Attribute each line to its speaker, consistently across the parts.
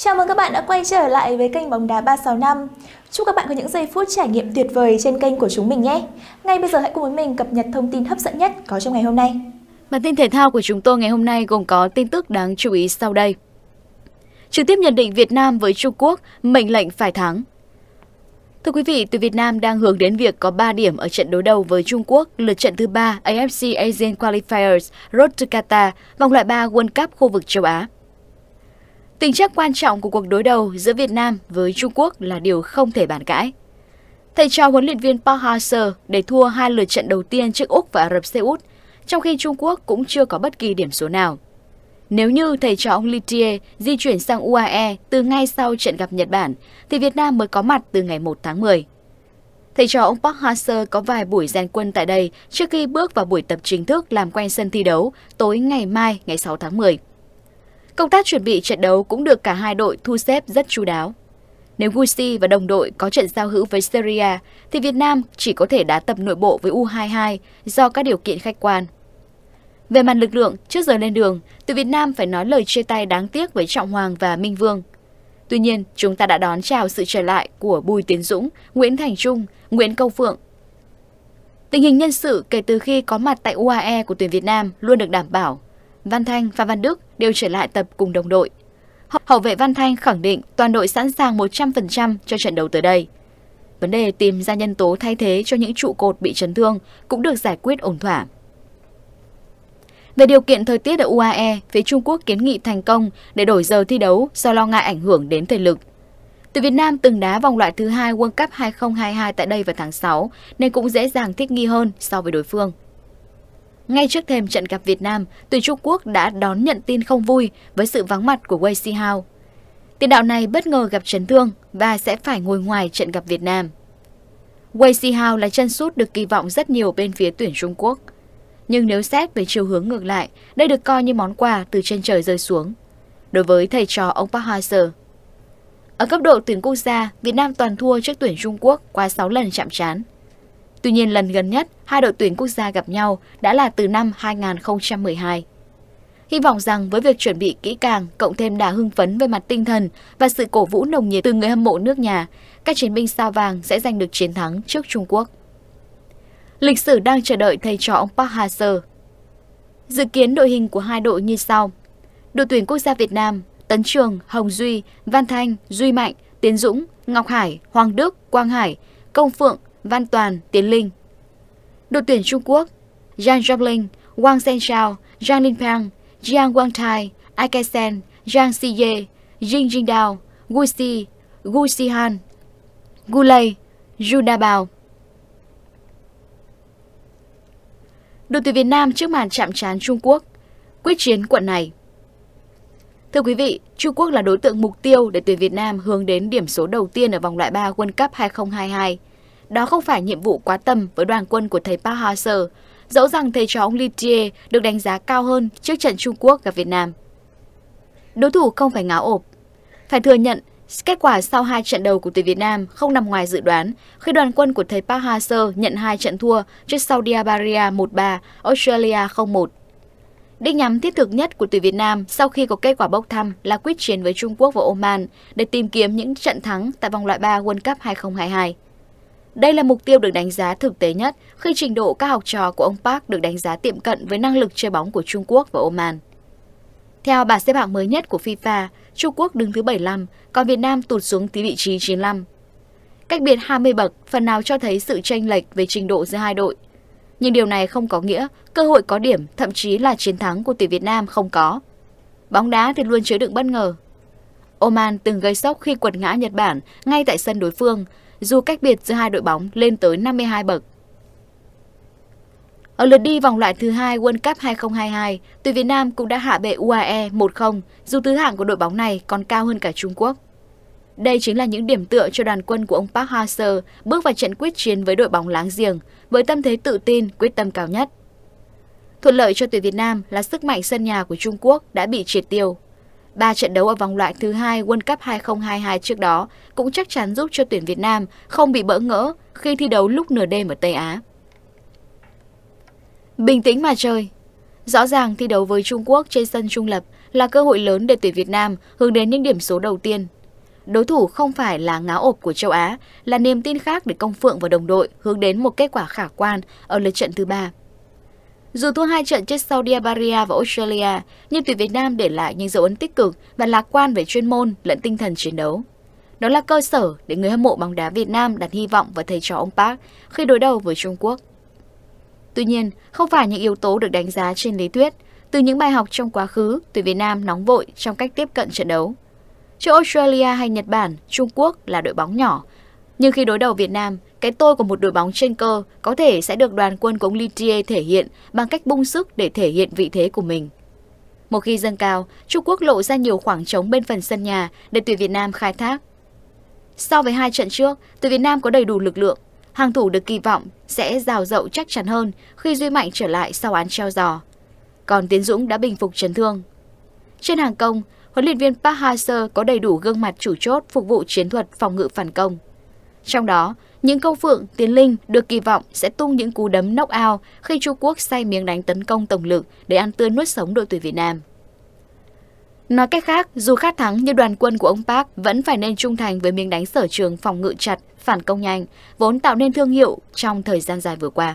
Speaker 1: Chào mừng các bạn đã quay trở lại với kênh bóng đá 365. Chúc các bạn có những giây phút trải nghiệm tuyệt vời trên kênh của chúng mình nhé. Ngay bây giờ hãy cùng với mình cập nhật thông tin hấp dẫn nhất có trong ngày hôm nay. Bản tin thể thao của chúng tôi ngày hôm nay gồm có tin tức đáng chú ý sau đây. Trực tiếp nhận định Việt Nam với Trung Quốc, mệnh lệnh phải thắng. Thưa quý vị, tuyển Việt Nam đang hướng đến việc có 3 điểm ở trận đối đầu với Trung Quốc lượt trận thứ 3 AFC Asian Qualifiers Road to Qatar, vòng loại 3 World Cup khu vực châu Á. Tình trạng quan trọng của cuộc đối đầu giữa Việt Nam với Trung Quốc là điều không thể bàn cãi. Thầy trò huấn luyện viên Park Hang-seo để thua hai lượt trận đầu tiên trước Úc và Ả Rập Xê Út, trong khi Trung Quốc cũng chưa có bất kỳ điểm số nào. Nếu như thầy trò ông Litier di chuyển sang UAE từ ngay sau trận gặp Nhật Bản, thì Việt Nam mới có mặt từ ngày 1 tháng 10. Thầy trò ông Park Hang-seo có vài buổi rèn quân tại đây trước khi bước vào buổi tập chính thức làm quen sân thi đấu tối ngày mai ngày 6 tháng 10. Công tác chuẩn bị trận đấu cũng được cả hai đội thu xếp rất chú đáo. Nếu Gucci và đồng đội có trận giao hữu với Syria, thì Việt Nam chỉ có thể đá tập nội bộ với U22 do các điều kiện khách quan. Về mặt lực lượng, trước giờ lên đường, từ Việt Nam phải nói lời chia tay đáng tiếc với Trọng Hoàng và Minh Vương. Tuy nhiên, chúng ta đã đón chào sự trở lại của Bùi Tiến Dũng, Nguyễn Thành Trung, Nguyễn Công Phượng. Tình hình nhân sự kể từ khi có mặt tại UAE của tuyển Việt Nam luôn được đảm bảo Văn Thanh và Văn Đức đều trở lại tập cùng đồng đội. Hậu vệ Văn Thanh khẳng định toàn đội sẵn sàng 100% cho trận đấu tới đây. Vấn đề tìm ra nhân tố thay thế cho những trụ cột bị chấn thương cũng được giải quyết ổn thỏa. Về điều kiện thời tiết ở UAE, phía Trung Quốc kiến nghị thành công để đổi giờ thi đấu do lo ngại ảnh hưởng đến thể lực. Từ Việt Nam từng đá vòng loại thứ hai World Cup 2022 tại đây vào tháng 6 nên cũng dễ dàng thích nghi hơn so với đối phương. Ngay trước thềm trận gặp Việt Nam, tuyển Trung Quốc đã đón nhận tin không vui với sự vắng mặt của Wei Sihao. Tiền đạo này bất ngờ gặp chấn thương và sẽ phải ngồi ngoài trận gặp Việt Nam. Wei Sihao là chân sút được kỳ vọng rất nhiều bên phía tuyển Trung Quốc. Nhưng nếu xét về chiều hướng ngược lại, đây được coi như món quà từ trên trời rơi xuống. Đối với thầy trò ông Park Hang-seo, ở cấp độ tuyển quốc gia, Việt Nam toàn thua trước tuyển Trung Quốc qua 6 lần chạm trán. Tuy nhiên lần gần nhất hai đội tuyển quốc gia gặp nhau đã là từ năm 2012. Hy vọng rằng với việc chuẩn bị kỹ càng, cộng thêm đà hưng phấn về mặt tinh thần và sự cổ vũ nồng nhiệt từ người hâm mộ nước nhà, các chiến binh sao vàng sẽ giành được chiến thắng trước Trung Quốc. Lịch sử đang chờ đợi thầy trò ông Park hang seo Dự kiến đội hình của hai đội như sau. Đội tuyển quốc gia Việt Nam, Tấn Trường, Hồng Duy, Văn Thanh, Duy Mạnh, Tiến Dũng, Ngọc Hải, Hoàng Đức, Quang Hải, Công Phượng, Văn Toàn, Tiến Linh. Đội tuyển Trung Quốc, Zhang Zhongling, Wang Zhenxiao, Zhang Linpeng, Jiang Wangtai, Ai Kaisen, Zhang Siye, Jing Jingdao, Gu Si, Gu Sihan, Gu Lei, Yu Dabao. Đội tuyển Việt Nam trước màn chạm trán Trung Quốc, quyết chiến quận này. Thưa quý vị, Trung Quốc là đối tượng mục tiêu để tuyển Việt Nam hướng đến điểm số đầu tiên ở vòng loại 3 World Cup 2022. Đó không phải nhiệm vụ quá tầm với đoàn quân của thầy Park Hang-seo, dẫu rằng thầy trò ông Lee Tie được đánh giá cao hơn trước trận Trung Quốc gặp Việt Nam. Đối thủ không phải ngáo ộp. Phải thừa nhận, kết quả sau hai trận đầu của tuyển Việt Nam không nằm ngoài dự đoán khi đoàn quân của thầy Park Hang-seo nhận hai trận thua trước Saudi Arabia 1-3, Australia 0-1. Đích nhắm thiết thực nhất của tuyển Việt Nam sau khi có kết quả bốc thăm là quyết chiến với Trung Quốc và Oman để tìm kiếm những trận thắng tại vòng loại 3 World Cup 2022. Đây là mục tiêu được đánh giá thực tế nhất khi trình độ các học trò của ông Park được đánh giá tiệm cận với năng lực chơi bóng của Trung Quốc và Oman. Theo bảng xếp hạng mới nhất của FIFA, Trung Quốc đứng thứ 75, còn Việt Nam tụt xuống tới vị trí 95. Cách biệt 20 bậc phần nào cho thấy sự chênh lệch về trình độ giữa hai đội. Nhưng điều này không có nghĩa cơ hội có điểm, thậm chí là chiến thắng của tuyển Việt Nam không có. Bóng đá thì luôn chứa đựng bất ngờ. Oman từng gây sốc khi quật ngã Nhật Bản ngay tại sân đối phương, dù cách biệt giữa hai đội bóng lên tới 52 bậc. Ở lượt đi vòng loại thứ hai World Cup 2022, tuyển Việt Nam cũng đã hạ bệ UAE 1-0, dù thứ hạng của đội bóng này còn cao hơn cả Trung Quốc. Đây chính là những điểm tựa cho đoàn quân của ông Park Hang-seo bước vào trận quyết chiến với đội bóng láng giềng, với tâm thế tự tin, quyết tâm cao nhất. Thuận lợi cho tuyển Việt Nam là sức mạnh sân nhà của Trung Quốc đã bị triệt tiêu. Ba trận đấu ở vòng loại thứ hai World Cup 2022 trước đó cũng chắc chắn giúp cho tuyển Việt Nam không bị bỡ ngỡ khi thi đấu lúc nửa đêm ở Tây Á. Bình tĩnh mà chơi. Rõ ràng thi đấu với Trung Quốc trên sân trung lập là cơ hội lớn để tuyển Việt Nam hướng đến những điểm số đầu tiên. Đối thủ không phải là ngáo ộp của châu Á, là niềm tin khác để Công Phượng và đồng đội hướng đến một kết quả khả quan ở lượt trận thứ ba. Dù thua hai trận trước Saudi Arabia và Australia, nhưng tuyển Việt Nam để lại những dấu ấn tích cực và lạc quan về chuyên môn lẫn tinh thần chiến đấu. Đó là cơ sở để người hâm mộ bóng đá Việt Nam đặt hy vọng vào thầy trò ông Park khi đối đầu với Trung Quốc. Tuy nhiên, không phải những yếu tố được đánh giá trên lý thuyết. Từ những bài học trong quá khứ, tuyển Việt Nam nóng vội trong cách tiếp cận trận đấu. Trước Australia hay Nhật Bản, Trung Quốc là đội bóng nhỏ. Nhưng khi đối đầu Việt Nam, cái tôi của một đội bóng trên cơ có thể sẽ được đoàn quân của ông Litier thể hiện bằng cách bung sức để thể hiện vị thế của mình. Một khi dâng cao, Trung Quốc lộ ra nhiều khoảng trống bên phần sân nhà để tuyển Việt Nam khai thác. So với hai trận trước, tuyển Việt Nam có đầy đủ lực lượng. Hàng thủ được kỳ vọng sẽ rào rậu chắc chắn hơn khi Duy Mạnh trở lại sau án treo giò. Còn Tiến Dũng đã bình phục chấn thương. Trên hàng công, huấn luyện viên Park Hang-seo có đầy đủ gương mặt chủ chốt phục vụ chiến thuật phòng ngự phản công. Trong đó, những câu phượng, tiến linh được kỳ vọng sẽ tung những cú đấm nóc ao khi Trung Quốc say miếng đánh tấn công tổng lực để ăn tươi nuốt sống đội tuyển Việt Nam. Nói cách khác, dù khát thắng nhưng đoàn quân của ông Park vẫn phải nên trung thành với miếng đánh sở trường phòng ngự chặt, phản công nhanh, vốn tạo nên thương hiệu trong thời gian dài vừa qua.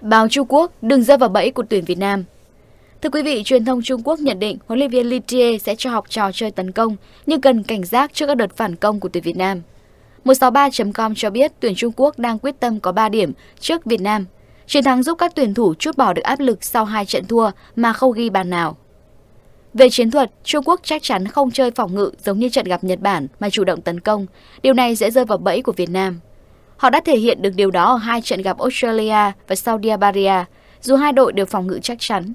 Speaker 1: Báo Trung Quốc đừng rơi vào bẫy của tuyển Việt Nam Thưa quý vị, truyền thông Trung Quốc nhận định huấn luyện viên Litier sẽ cho học trò chơi tấn công, nhưng cần cảnh giác trước các đợt phản công của tuyển Việt Nam. 163.com cho biết tuyển Trung Quốc đang quyết tâm có 3 điểm trước Việt Nam. Chiến thắng giúp các tuyển thủ chút bỏ được áp lực sau hai trận thua mà không ghi bàn nào. Về chiến thuật, Trung Quốc chắc chắn không chơi phòng ngự giống như trận gặp Nhật Bản mà chủ động tấn công. Điều này dễ rơi vào bẫy của Việt Nam. Họ đã thể hiện được điều đó ở hai trận gặp Australia và Saudi Arabia, dù hai đội đều phòng ngự chắc chắn.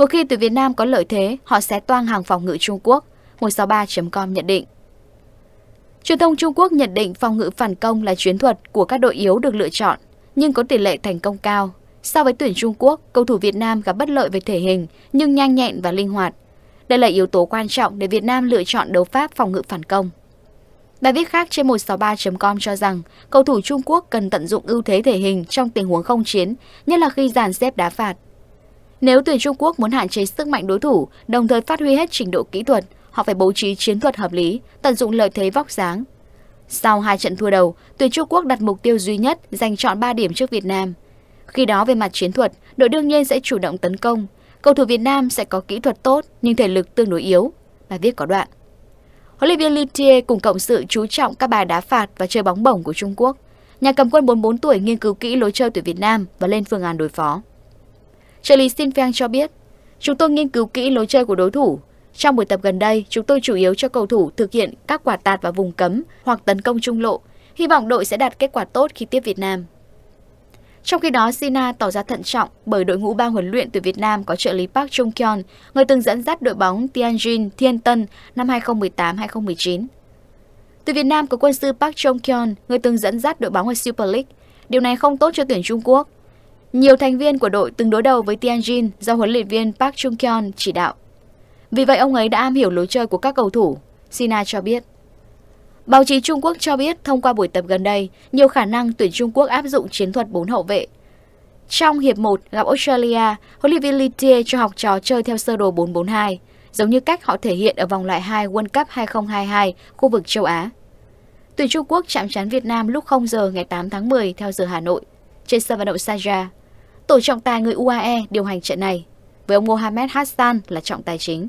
Speaker 1: Một khi tuyển Việt Nam có lợi thế, họ sẽ toang hàng phòng ngự Trung Quốc, 163.com nhận định. Truyền thông Trung Quốc nhận định phòng ngự phản công là chiến thuật của các đội yếu được lựa chọn, nhưng có tỷ lệ thành công cao. So với tuyển Trung Quốc, cầu thủ Việt Nam gặp bất lợi về thể hình, nhưng nhanh nhẹn và linh hoạt. Đây là yếu tố quan trọng để Việt Nam lựa chọn đấu pháp phòng ngự phản công. Bài viết khác trên 163.com cho rằng cầu thủ Trung Quốc cần tận dụng ưu thế thể hình trong tình huống không chiến, nhất là khi dàn xếp đá phạt. Nếu tuyển Trung Quốc muốn hạn chế sức mạnh đối thủ, đồng thời phát huy hết trình độ kỹ thuật, họ phải bố trí chiến thuật hợp lý, tận dụng lợi thế vóc dáng. Sau hai trận thua đầu, tuyển Trung Quốc đặt mục tiêu duy nhất giành chọn 3 điểm trước Việt Nam. Khi đó về mặt chiến thuật, đội đương nhiên sẽ chủ động tấn công. Cầu thủ Việt Nam sẽ có kỹ thuật tốt nhưng thể lực tương đối yếu. Bài viết có đoạn. Huấn luyện viên Litier cùng cộng sự chú trọng các bài đá phạt và chơi bóng bổng của Trung Quốc. Nhà cầm quân 44 tuổi nghiên cứu kỹ lối chơi tuyển Việt Nam và lên phương án đối phó. Trợ lý Sinfang cho biết, chúng tôi nghiên cứu kỹ lối chơi của đối thủ. Trong buổi tập gần đây, chúng tôi chủ yếu cho cầu thủ thực hiện các quả tạt vào vùng cấm hoặc tấn công trung lộ. Hy vọng đội sẽ đạt kết quả tốt khi tiếp Việt Nam. Trong khi đó, Sina tỏ ra thận trọng bởi đội ngũ ba huấn luyện từ Việt Nam có trợ lý Park Chung Kyon, người từng dẫn dắt đội bóng Tianjin Thiên Tân năm 2018-2019. Từ Việt Nam có quân sư Park Chung Kyon, người từng dẫn dắt đội bóng ở Super League. Điều này không tốt cho tuyển Trung Quốc nhiều thành viên của đội từng đối đầu với Tianjin do huấn luyện viên Park Chung-kyon chỉ đạo. Vì vậy ông ấy đã am hiểu lối chơi của các cầu thủ, Sina cho biết. Báo chí Trung Quốc cho biết thông qua buổi tập gần đây, nhiều khả năng tuyển Trung Quốc áp dụng chiến thuật 4 hậu vệ. Trong hiệp 1 gặp Australia, huấn luyện viên Littier cho học trò chơi theo sơ đồ 442, giống như cách họ thể hiện ở vòng loại 2 World Cup 2022 khu vực châu Á. Tuyển Trung Quốc chạm trán Việt Nam lúc 0 giờ ngày 8 tháng 10 theo giờ Hà Nội, trên sân vận động Saja. Tổ trọng tài người UAE điều hành trận này, với ông Mohamed Hassan là trọng tài chính.